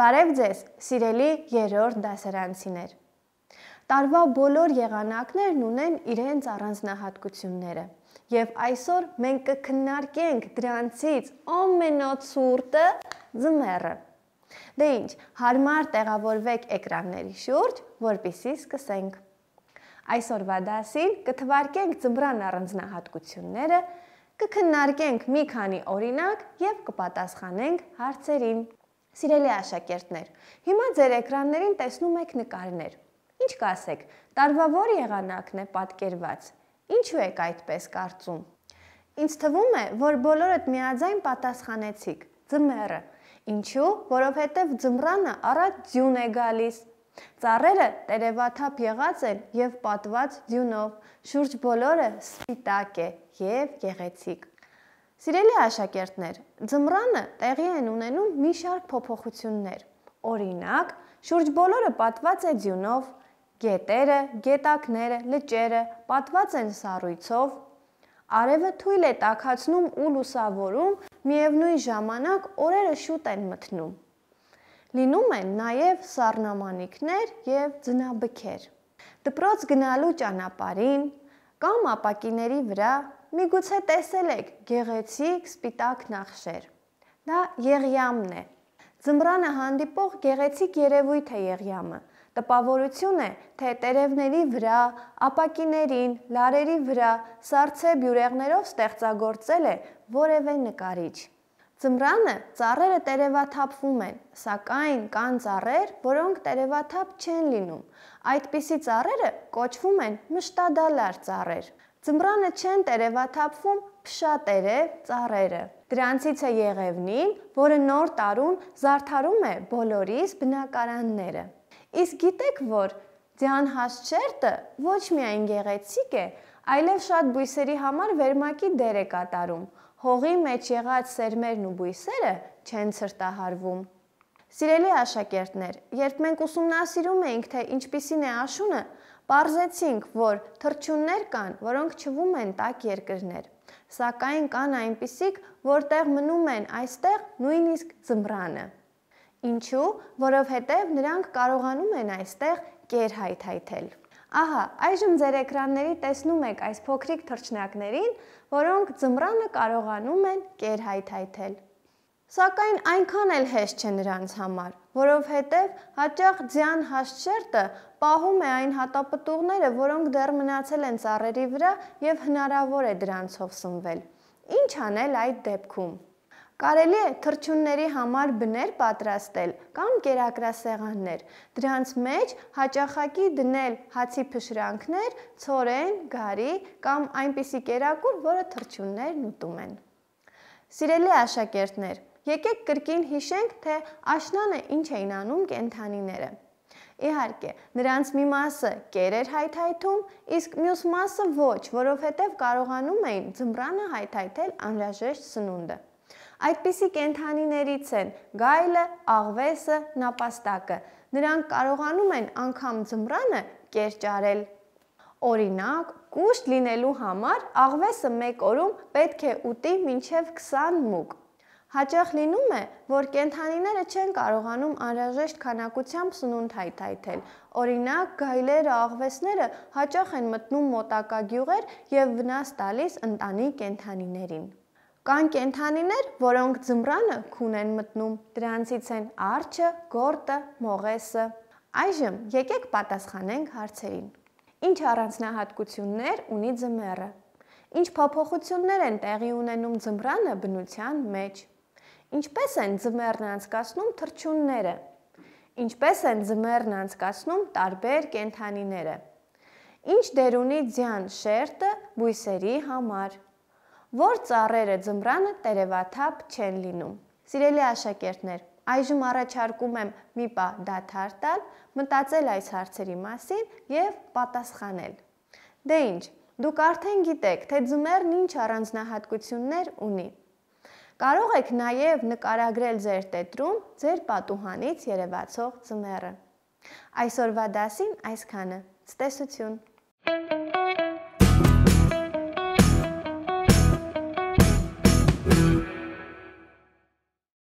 Բարև ձեզ, սիրելի երրորդ դասարանցիներ։ Տարվա բոլոր եղանակներն ունեն իրենց առանձնահատկությունները, եւ այսօր մենք կքննարկենք դրանցից ամենոցուրտը՝ ձմեռը։ Դե ինչ, հարմար տեղավորվեք էկրանների շուրջ, որպիսի սկսենք։ Այսօրվա դասին կթվարկենք ձմռան առանձնահատկությունները, կքննարկենք մի քանի օրինակ եւ կպատասխանենք հարցերին։ Սիրելի աշակերտներ, հիմա ձեր էկրաններին տեսնում եք նկարներ։ Ինչ կասեք, տարվա որ եղանակն է պատկերված։ Ինչու եք այդպես կարծում։ Ինչ թվում է, որ բոլորդ միաձայն պատասխանեցիք՝ ձմեռը։ Ինչու՞, որովհետև ձմռանը առաջ ձյուն է գալիս։ Ծառերը տերևաթափ եղած են եւ պատված ձյունով, շուրջ բոլորը սպիտակ է եւ գեղեցիկ։ Սիրելի աշակերտներ, ձմռանը տեղի են ունենում մի շարք փոփոխություններ։ Օրինակ, շուրջ բոլորը պատված է ձյունով, գետերը, գետակները, լճերը պատված են սառույցով։ Արևը թույլ է տաքացնում ու լուսավորում, միևնույն ժամանակ օրերը շուտ են մթնում։ Լինում են նաև սառնամանիքներ եւ ձնաբքեր։ Դպրոց գնալու ճանապարհին կամ ապակիների վրա միգուցե տեսել եք գեղեցիկ սպիտակ նախշեր։ Դա եղյամն է։ Ձմռանը հանդիպող գեղեցիկ երևույթ է եղյամը։ Տպավորություն է, թե տերևների վրա, ապակիներին, լարերի վրա սառցե բյուրեղներով ստեղծագործել է որևէ նկարիչ։ Ձմռանը ծառերը տերևաթափվում են, սակայն կան ծառեր, որոնք տերևաթափ չեն լինում։ Այդպիսի ծառերը կոչվում են մշտադալար ծառեր։ Ձմռանը չեն տերևաթափվում փշատերև ծառերը։ Դրանցից է եղևնին, որը նոր տարուն զարդարում է բոլորիս բնակարանները։ Իսկ գիտեք, որ ձյան հաշճերտը ոչ միայն գեղեցիկ է, այլև շատ բույսերի համար վերմակի դեր է կատարում։ Հողի մեջ եղած սերմերն ու բույսերը չեն ցրտահարվում։ Սիրելի աշակերտներ, երբ մենք ուսումնասիրում էինք, թե ինչպիսին է աշունը, Պարզեցինք, որ թրջուններ կան, որոնք ճվում են տաք երկրներ, սակայն կան այնպիսիք, որտեղ մնում են այստեղ նույնիսկ զմրանը։ Ինչու, որովհետև նրանք կարողանում են այստեղ կեր հայթայթել։ Ահա, այժմ ձեր էկրանների տեսնում եք այս փոքրիկ թրջնակներին, որոնք զմրանը կարողանում են կեր հայթայթել։ հայ Սակայն այնքան էլ հեշտ չէ նրանց համար, որովհետև հաճախ ձյան հաշշերտը պահում է այն հատապտուղները, որոնք դեռ մնացել են ծառերի վրա եւ հնարավոր է դրանցով սնվել։ Ինչ անել այդ դեպքում։ Կարելի է թրջունների համար բներ պատրաստել կամ կերակրասեղաններ։ Դրանց մեջ հաճախակի դնել հացի փշրանքներ, ցորեն, գարի կամ այնպիսի կերակուր, որը թրջուններն ուտում են։ Սիրելի աշակերտներ, Եկեք կրկին հիշենք, թե աշնանը ինչ էին անում կենթանիները։ Իհարկե, նրանց մի մասը կեր էր հայթայթում, իսկ մյուս մասը ոչ, որովհետև կարողանում էին ձմռանը հայթայթել անհրաժեշտ սնունդը։ Այդպիսի կենթանիներից են գայլը, աղվեսը, նապաստակը։ Նրանք կարողանում են անգամ ձմռանը կեր ճարել։ Օրինակ, կուշտ լինելու համար աղվեսը մեկ օրում պետք է ուտի մինչև 20 մուկ, Հաճախ լինում է, որ կենթանիները չեն կարողանում անհրաժեշտ քանակությամբ սնունդ հայթայթել։ Օրինակ, գայլերը, աղվեսները հաճախ են մտնում մոտակա գյուղեր եւ վնաս տալիս ընտանի կենթանիներին։ Կան կենթանիներ, որոնք ձմռանը քուն են մտնում։ Դրանցից են արջը, գորտը, մողեսը։ Այժմ եկեք պատասխանենք հարցերին։ Ինչ առանձնահատկություններ ունի ձմեռը։ Ինչ փոփոխություններ են տեղի ունենում ձմռանը բնության մեջ։ Ինչպես են ձմեռն անցկացնում թռչունները։ Ինչպես են ձմեռն անցկացնում տարբեր կենթանիները։ Ինչ դեր ունի ձյան շերտը բույսերի համար։ Որ ծառերը ձմռանը տերևաթափ չեն լինում։ Սիրելի աշակերտներ, այժմ առաջարկում եմ մի պա դադար տալ, մտածել այս հարցերի մասին եւ պատասխանել։ Դե ինչ, դուք արդեն գիտեք, թե ձմեռն ինչ առանձնահատկություններ ունի։ Կարող եք նաև նկարագրել ձեր տետրում ձեր պատուհանից երևացող ձմեռը։ Այսօրվա դասին այսքանը։ Ցտեսություն։ Thank you.